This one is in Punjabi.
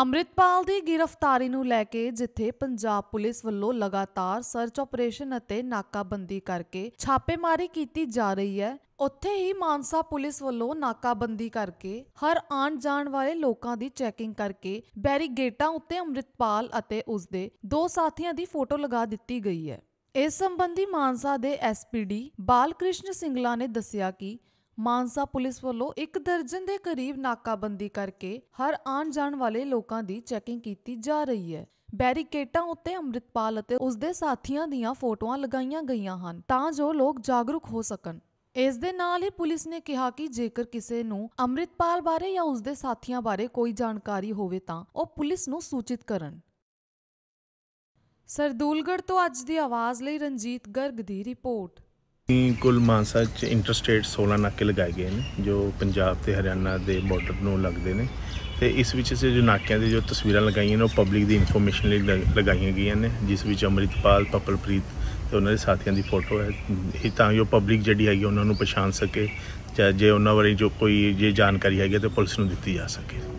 ਅਮਰਿਤਪਾਲ ਦੀ ਗ੍ਰਿਫਤਾਰੀ ਨੂੰ ਲੈ ਕੇ ਜਿੱਥੇ ਪੰਜਾਬ ਪੁਲਿਸ ਵੱਲੋਂ ਲਗਾਤਾਰ ਸਰਚ ਆਪਰੇਸ਼ਨ ਅਤੇ ਨਾਕਾਬੰਦੀ ਕਰਕੇ ਛਾਪੇਮਾਰੀ ਕੀਤੀ ਜਾ ਰਹੀ ਹੈ ਉੱਥੇ ਹੀ ਮਾਨਸਾ ਪੁਲਿਸ ਵੱਲੋਂ ਨਾਕਾਬੰਦੀ ਕਰਕੇ ਹਰ ਆਣ ਜਾਣ ਵਾਲੇ ਲੋਕਾਂ ਦੀ ਚੈਕਿੰਗ ਕਰਕੇ ਬੈਰੀਗੇਟਾਂ ਉੱਤੇ ਅਮਰਿਤਪਾਲ ਅਤੇ ਉਸਦੇ ਦੋ ਸਾਥੀਆਂ ਦੀ ਫੋਟੋ ਲਗਾ ਦਿੱਤੀ ਗਈ ਹੈ ਇਸ ਸੰਬੰਧੀ ਮਾਨਸਾ ਦੇ ਐਸਪੀਡੀ ਬਾਲਕ੍ਰਿਸ਼ਨ ਸਿੰਘਲਾ ਨੇ ਦੱਸਿਆ ਕਿ ਮਾਨਸਾ ਪੁਲਿਸ ਵੱਲੋਂ ਇੱਕ ਦਰਜਨ ਦੇ ਕਰੀਬ ਨਾਕਾਬੰਦੀ ਕਰਕੇ ਹਰ ਆਉਣ ਜਾਣ ਵਾਲੇ ਲੋਕਾਂ ਦੀ ਚੈਕਿੰਗ ਕੀਤੀ ਜਾ ਰਹੀ ਹੈ ਬੈਰੀਕੇਟਾਂ ਉੱਤੇ ਅੰਮ੍ਰਿਤਪਾਲ ਅਤੇ ਉਸ ਦੇ ਸਾਥੀਆਂ ਦੀਆਂ ਫੋਟੋਆਂ ਲਗਾਈਆਂ ਗਈਆਂ ਹਨ ਤਾਂ ਜੋ ਲੋਕ ਜਾਗਰੂਕ ਹੋ ਸਕਣ ਇਸ ਦੇ ਨਾਲ ਹੀ ਪੁਲਿਸ ਨੇ ਕਿਹਾ ਕਿ ਜੇਕਰ ਕਿਸੇ ਨੂੰ ਅੰਮ੍ਰਿਤਪਾਲ ਬਾਰੇ ਜਾਂ ਉਸ ਦੇ ਸਾਥੀਆਂ ਬਾਰੇ ਕੋਈ ਜਾਣਕਾਰੀ ਹੋਵੇ ਤਾਂ ਉਹ ਪੁਲਿਸ ਨੂੰ ਸੂਚਿਤ ਕਰਨ ਸਰਦੂਲਗੜ ਤੋਂ ਅੱਜ ਦੀ ਆਵਾਜ਼ ਲਈ ਰਣਜੀਤ ਗਰਗ ਦੀ ਰਿਪੋਰਟ ਕੁੱਲ ਮਾਨਸਾ 'ਚ ਇੰਟਰਸਟੇਟ 16 ਨਾਕੇ ਲਗਾਏ ਗਏ ਨੇ ਜੋ ਪੰਜਾਬ ਤੇ ਹਰਿਆਣਾ ਦੇ ਬਾਰਡਰ ਨੂੰ ਲੱਗਦੇ ਨੇ ਤੇ ਇਸ ਵਿੱਚ ਅਸੀਂ ਜੋ ਨਾਕਿਆਂ ਦੇ ਜੋ ਤਸਵੀਰਾਂ ਲਗਾਈਆਂ ਨੇ ਉਹ ਪਬਲਿਕ ਦੀ ਇਨਫੋਰਮੇਸ਼ਨ ਲਈ ਲਗਾਈਆਂ ਗਈਆਂ ਨੇ ਜਿਸ ਵਿੱਚ ਅਮਰਿਤਪਾਲ ਪਪਲਪ੍ਰੀਤ ਤੇ ਉਹਨਾਂ ਦੇ ਸਾਥੀਆਂ ਦੀ ਫੋਟੋ ਹੈ ਇਹ ਤਾਂ ਜੋ ਪਬਲਿਕ ਜਿਹੜੀ ਹੈਗੀ ਉਹਨਾਂ ਨੂੰ ਪਛਾਣ ਸਕੇ ਜਾਂ ਜੇ ਉਹਨਾਂ ਬਾਰੇ ਜੋ ਕੋਈ ਜੇ ਜਾਣਕਾਰੀ ਹੈਗੀ ਤੇ ਪੁਲਿਸ ਨੂੰ ਦਿੱਤੀ ਜਾ ਸਕੇ